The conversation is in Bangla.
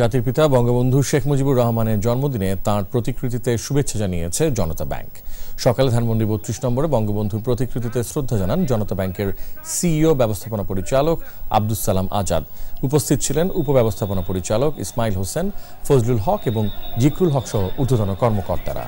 জাতির পিতা বঙ্গবন্ধু শেখ মুজিবুর রহমানের জন্মদিনে তার প্রতিকৃতিতে শুভেচ্ছা জানিয়েছে জনতা ব্যাংক সকালে ধানমন্ডি বত্রিশ নম্বরে বঙ্গবন্ধুর প্রতিকৃতিতে শ্রদ্ধা জানান জনতা ব্যাংকের সিইও ব্যবস্থাপনা পরিচালক আব্দুস সালাম আজাদ উপস্থিত ছিলেন উপব্যবস্থাপনা পরিচালক ইসমাইল হোসেন ফজলুল হক এবং জিকরুল হক সহ ঊর্ধ্বতন কর্মকর্তারা